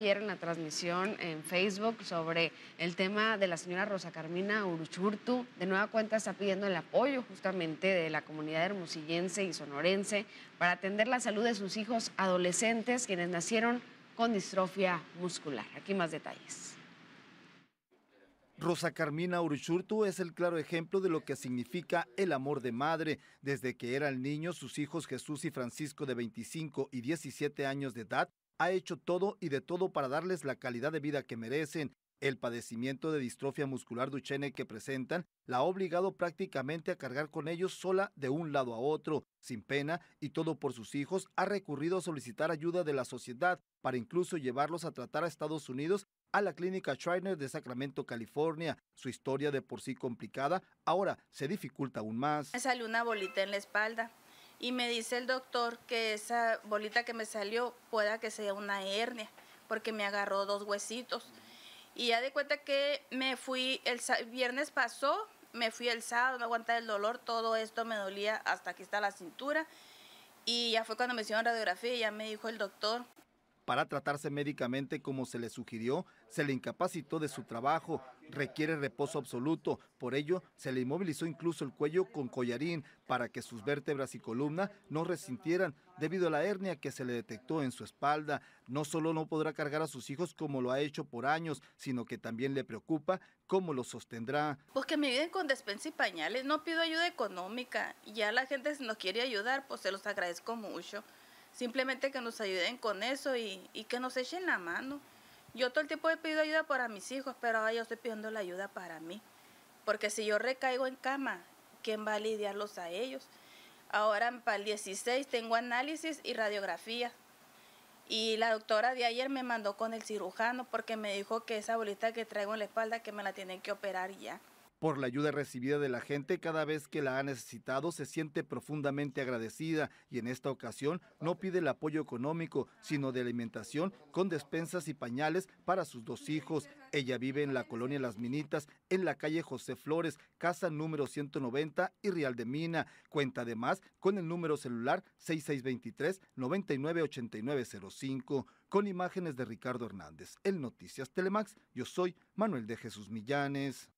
ayer en la transmisión en Facebook sobre el tema de la señora Rosa Carmina Uruchurtu. De nueva cuenta está pidiendo el apoyo justamente de la comunidad hermosillense y sonorense para atender la salud de sus hijos adolescentes quienes nacieron con distrofia muscular. Aquí más detalles. Rosa Carmina Uruchurtu es el claro ejemplo de lo que significa el amor de madre. Desde que el niño, sus hijos Jesús y Francisco de 25 y 17 años de edad ha hecho todo y de todo para darles la calidad de vida que merecen. El padecimiento de distrofia muscular Duchenne que presentan la ha obligado prácticamente a cargar con ellos sola de un lado a otro, sin pena, y todo por sus hijos, ha recurrido a solicitar ayuda de la sociedad para incluso llevarlos a tratar a Estados Unidos a la clínica Shriner de Sacramento, California. Su historia de por sí complicada ahora se dificulta aún más. Me salió una bolita en la espalda y me dice el doctor que esa bolita que me salió pueda que sea una hernia, porque me agarró dos huesitos. Y ya de cuenta que me fui, el viernes pasó, me fui el sábado, me aguantaba el dolor, todo esto me dolía hasta aquí está la cintura. Y ya fue cuando me hicieron radiografía y ya me dijo el doctor para tratarse médicamente como se le sugirió, se le incapacitó de su trabajo, requiere reposo absoluto, por ello se le inmovilizó incluso el cuello con collarín para que sus vértebras y columna no resintieran debido a la hernia que se le detectó en su espalda. No solo no podrá cargar a sus hijos como lo ha hecho por años, sino que también le preocupa cómo lo sostendrá. Porque pues me viven con despensa y pañales, no pido ayuda económica, ya la gente nos quiere ayudar, pues se los agradezco mucho. Simplemente que nos ayuden con eso y, que nos echen la mano. Yo todo el tiempo he pedido ayuda para mis hijos, pero ahora yo estoy pidiendo la ayuda para mí. Porque si yo recaigo en cama, ¿quién va a lidiarlos a ellos? Ahora para el 16 tengo análisis y radiografía. Y la doctora de ayer me mandó con el cirujano porque me dijo que esa bolita que traigo en la espalda que me la tienen que operar ya por la ayuda recibida de la gente cada vez que la ha necesitado, se siente profundamente agradecida y en esta ocasión no pide el apoyo económico, sino de alimentación con despensas y pañales para sus dos hijos. Ella vive en la colonia Las Minitas, en la calle José Flores, casa número 190 y Real de Mina. Cuenta además con el número celular 6623-998905. Con imágenes de Ricardo Hernández, el Noticias Telemax, yo soy Manuel de Jesús Millanes.